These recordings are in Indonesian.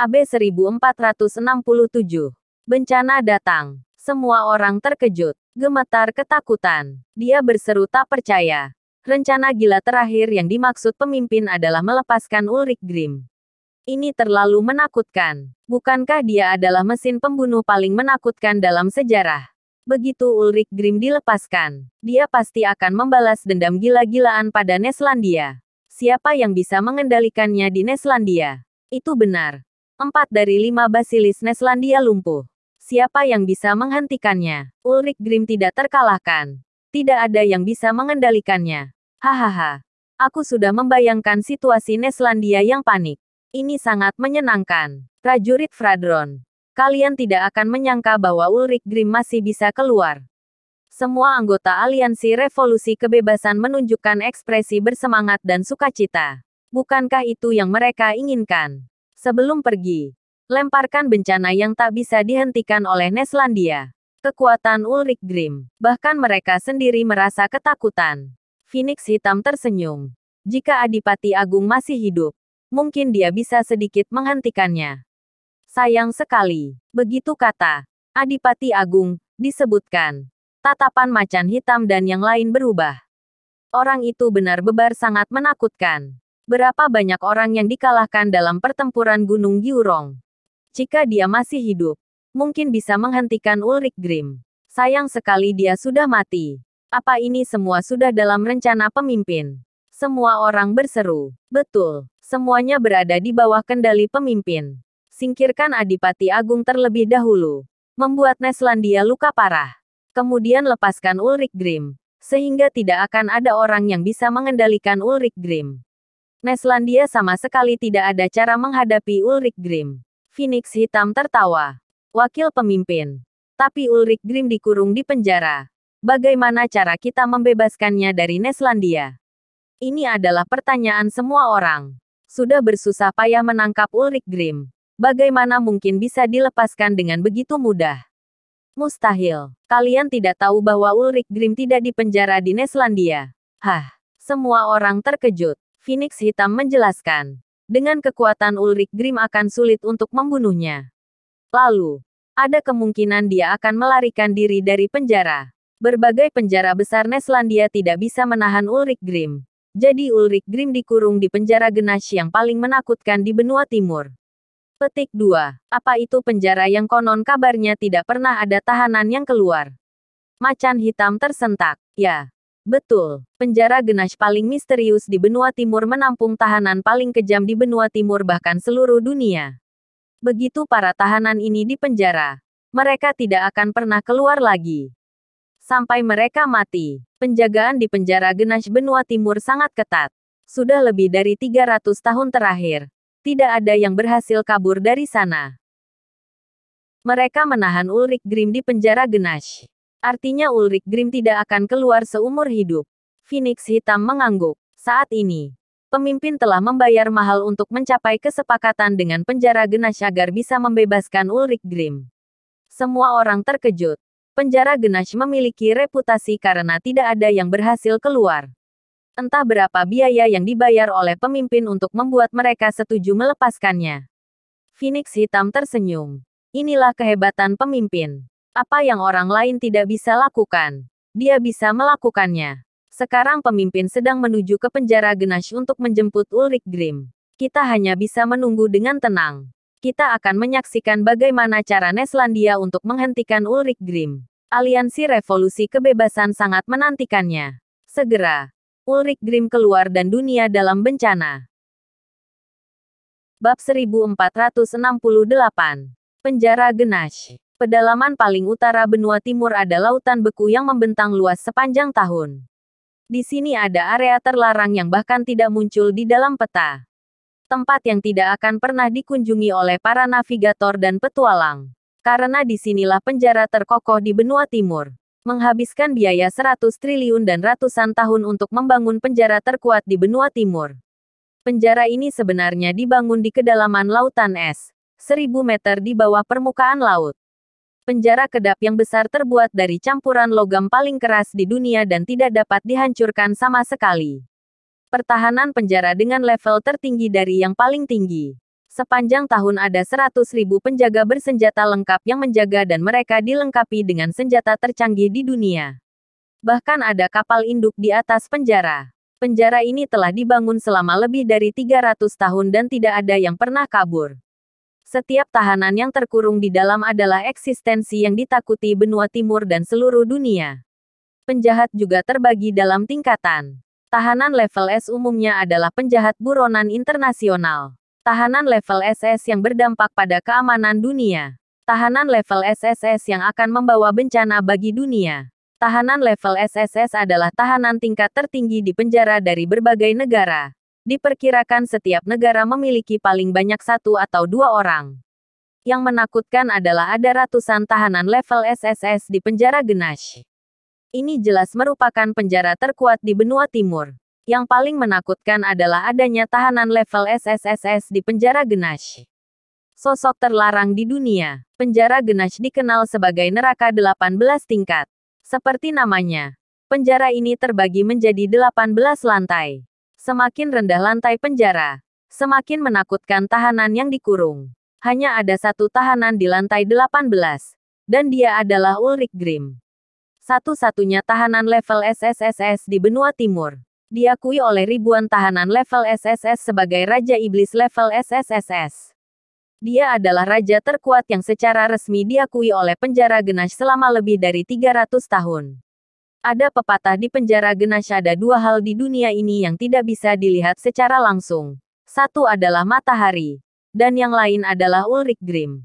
AB 1467. Bencana datang. Semua orang terkejut, gemetar ketakutan. Dia berseru tak percaya. Rencana gila terakhir yang dimaksud pemimpin adalah melepaskan Ulrich Grimm. Ini terlalu menakutkan. Bukankah dia adalah mesin pembunuh paling menakutkan dalam sejarah? Begitu Ulrich Grimm dilepaskan, dia pasti akan membalas dendam gila-gilaan pada Neslandia. Siapa yang bisa mengendalikannya di Neslandia? Itu benar. Empat dari lima basilis Neslandia lumpuh. Siapa yang bisa menghentikannya? Ulrich Grimm tidak terkalahkan. Tidak ada yang bisa mengendalikannya. Hahaha. Aku sudah membayangkan situasi Neslandia yang panik. Ini sangat menyenangkan. Prajurit Fradron. Kalian tidak akan menyangka bahwa Ulrich Grimm masih bisa keluar. Semua anggota Aliansi Revolusi Kebebasan menunjukkan ekspresi bersemangat dan sukacita. Bukankah itu yang mereka inginkan? Sebelum pergi, lemparkan bencana yang tak bisa dihentikan oleh Neslandia. Kekuatan Ulrich Grimm, bahkan mereka sendiri merasa ketakutan. Phoenix hitam tersenyum. Jika Adipati Agung masih hidup, mungkin dia bisa sedikit menghentikannya. Sayang sekali, begitu kata Adipati Agung disebutkan. Tatapan macan hitam dan yang lain berubah. Orang itu benar benar sangat menakutkan berapa banyak orang yang dikalahkan dalam pertempuran Gunung Giurong. Jika dia masih hidup, mungkin bisa menghentikan Ulrich Grimm. Sayang sekali dia sudah mati. Apa ini semua sudah dalam rencana pemimpin? Semua orang berseru. Betul, semuanya berada di bawah kendali pemimpin. Singkirkan Adipati Agung terlebih dahulu. Membuat Neslandia luka parah. Kemudian lepaskan Ulrich Grimm, sehingga tidak akan ada orang yang bisa mengendalikan Ulrich Grimm. Neslandia sama sekali tidak ada cara menghadapi Ulrich Grimm. Phoenix hitam tertawa. Wakil pemimpin. Tapi Ulrich Grimm dikurung di penjara. Bagaimana cara kita membebaskannya dari Neslandia? Ini adalah pertanyaan semua orang. Sudah bersusah payah menangkap Ulrich Grimm. Bagaimana mungkin bisa dilepaskan dengan begitu mudah? Mustahil. Kalian tidak tahu bahwa Ulrich Grimm tidak dipenjara di Neslandia. Hah. Semua orang terkejut. Phoenix Hitam menjelaskan. Dengan kekuatan Ulrich Grimm akan sulit untuk membunuhnya. Lalu, ada kemungkinan dia akan melarikan diri dari penjara. Berbagai penjara besar Neslandia tidak bisa menahan Ulrich Grimm. Jadi Ulrich Grimm dikurung di penjara genas yang paling menakutkan di benua timur. Petik 2. Apa itu penjara yang konon kabarnya tidak pernah ada tahanan yang keluar? Macan hitam tersentak. Ya, Betul, penjara Genash paling misterius di benua timur menampung tahanan paling kejam di benua timur bahkan seluruh dunia. Begitu para tahanan ini dipenjara, mereka tidak akan pernah keluar lagi. Sampai mereka mati, penjagaan di penjara Genash benua timur sangat ketat. Sudah lebih dari 300 tahun terakhir, tidak ada yang berhasil kabur dari sana. Mereka menahan Ulrich Grimm di penjara Genash. Artinya Ulrich Grimm tidak akan keluar seumur hidup. Phoenix Hitam mengangguk. Saat ini, pemimpin telah membayar mahal untuk mencapai kesepakatan dengan penjara Genash agar bisa membebaskan Ulrich Grimm. Semua orang terkejut. Penjara Genash memiliki reputasi karena tidak ada yang berhasil keluar. Entah berapa biaya yang dibayar oleh pemimpin untuk membuat mereka setuju melepaskannya. Phoenix Hitam tersenyum. Inilah kehebatan pemimpin. Apa yang orang lain tidak bisa lakukan, dia bisa melakukannya. Sekarang pemimpin sedang menuju ke penjara Genash untuk menjemput Ulrich Grimm. Kita hanya bisa menunggu dengan tenang. Kita akan menyaksikan bagaimana cara Neslandia untuk menghentikan Ulrich Grimm. Aliansi Revolusi Kebebasan sangat menantikannya. Segera, Ulrich Grimm keluar dan dunia dalam bencana. Bab 1468 Penjara Genash Pedalaman paling utara benua timur ada lautan beku yang membentang luas sepanjang tahun. Di sini ada area terlarang yang bahkan tidak muncul di dalam peta. Tempat yang tidak akan pernah dikunjungi oleh para navigator dan petualang. Karena disinilah penjara terkokoh di benua timur. Menghabiskan biaya 100 triliun dan ratusan tahun untuk membangun penjara terkuat di benua timur. Penjara ini sebenarnya dibangun di kedalaman lautan es, 1000 meter di bawah permukaan laut. Penjara kedap yang besar terbuat dari campuran logam paling keras di dunia dan tidak dapat dihancurkan sama sekali. Pertahanan penjara dengan level tertinggi dari yang paling tinggi. Sepanjang tahun ada 100.000 penjaga bersenjata lengkap yang menjaga dan mereka dilengkapi dengan senjata tercanggih di dunia. Bahkan ada kapal induk di atas penjara. Penjara ini telah dibangun selama lebih dari 300 tahun dan tidak ada yang pernah kabur. Setiap tahanan yang terkurung di dalam adalah eksistensi yang ditakuti benua timur dan seluruh dunia. Penjahat juga terbagi dalam tingkatan. Tahanan level S umumnya adalah penjahat buronan internasional. Tahanan level SS yang berdampak pada keamanan dunia. Tahanan level SSS yang akan membawa bencana bagi dunia. Tahanan level SSS adalah tahanan tingkat tertinggi di penjara dari berbagai negara. Diperkirakan setiap negara memiliki paling banyak satu atau dua orang. Yang menakutkan adalah ada ratusan tahanan level SSS di penjara Genash. Ini jelas merupakan penjara terkuat di benua timur. Yang paling menakutkan adalah adanya tahanan level SSSS di penjara Genash. Sosok terlarang di dunia, penjara Genash dikenal sebagai neraka 18 tingkat. Seperti namanya, penjara ini terbagi menjadi 18 lantai. Semakin rendah lantai penjara, semakin menakutkan tahanan yang dikurung. Hanya ada satu tahanan di lantai 18, dan dia adalah Ulrich Grimm. Satu-satunya tahanan level SSSS di benua timur. Diakui oleh ribuan tahanan level SSS sebagai Raja Iblis level SSSS. Dia adalah raja terkuat yang secara resmi diakui oleh penjara genas selama lebih dari 300 tahun. Ada pepatah di penjara Genasha, ada dua hal di dunia ini yang tidak bisa dilihat secara langsung. Satu adalah matahari. Dan yang lain adalah Ulrich Grimm.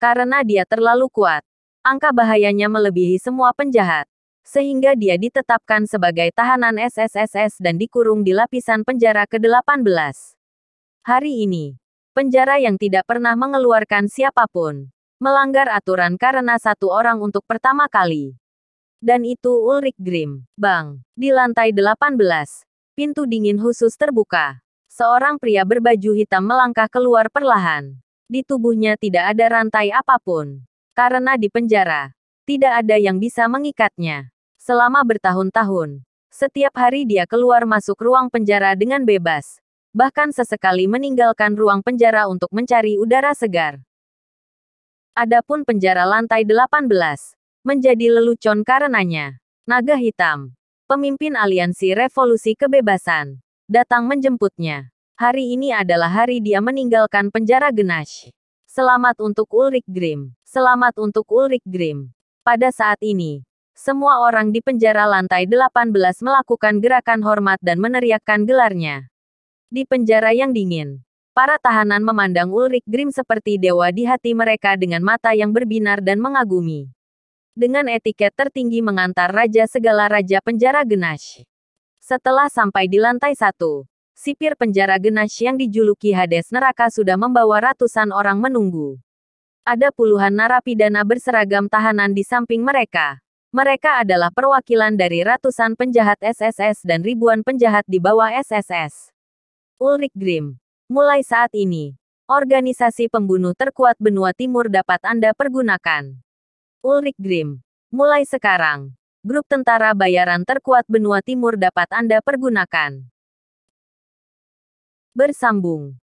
Karena dia terlalu kuat. Angka bahayanya melebihi semua penjahat. Sehingga dia ditetapkan sebagai tahanan SSSS dan dikurung di lapisan penjara ke-18. Hari ini, penjara yang tidak pernah mengeluarkan siapapun. Melanggar aturan karena satu orang untuk pertama kali dan itu Ulrich Grimm. Bang. Di lantai 18. Pintu dingin khusus terbuka. Seorang pria berbaju hitam melangkah keluar perlahan. Di tubuhnya tidak ada rantai apapun. Karena di penjara, tidak ada yang bisa mengikatnya. Selama bertahun-tahun, setiap hari dia keluar masuk ruang penjara dengan bebas. Bahkan sesekali meninggalkan ruang penjara untuk mencari udara segar. Adapun penjara lantai 18, menjadi lelucon karenanya. Naga Hitam, pemimpin aliansi revolusi kebebasan, datang menjemputnya. Hari ini adalah hari dia meninggalkan penjara Genash. Selamat untuk Ulrich Grimm. Selamat untuk Ulrich Grimm. Pada saat ini, semua orang di penjara lantai 18 melakukan gerakan hormat dan meneriakkan gelarnya. Di penjara yang dingin, para tahanan memandang Ulrich Grimm seperti dewa di hati mereka dengan mata yang berbinar dan mengagumi dengan etiket tertinggi mengantar raja segala raja penjara Genash. Setelah sampai di lantai satu, sipir penjara Genash yang dijuluki Hades neraka sudah membawa ratusan orang menunggu. Ada puluhan narapidana berseragam tahanan di samping mereka. Mereka adalah perwakilan dari ratusan penjahat SSS dan ribuan penjahat di bawah SSS. Ulrich Grimm. Mulai saat ini, organisasi pembunuh terkuat benua timur dapat Anda pergunakan. Ulrich Grimm. Mulai sekarang, grup tentara bayaran terkuat benua timur dapat Anda pergunakan. Bersambung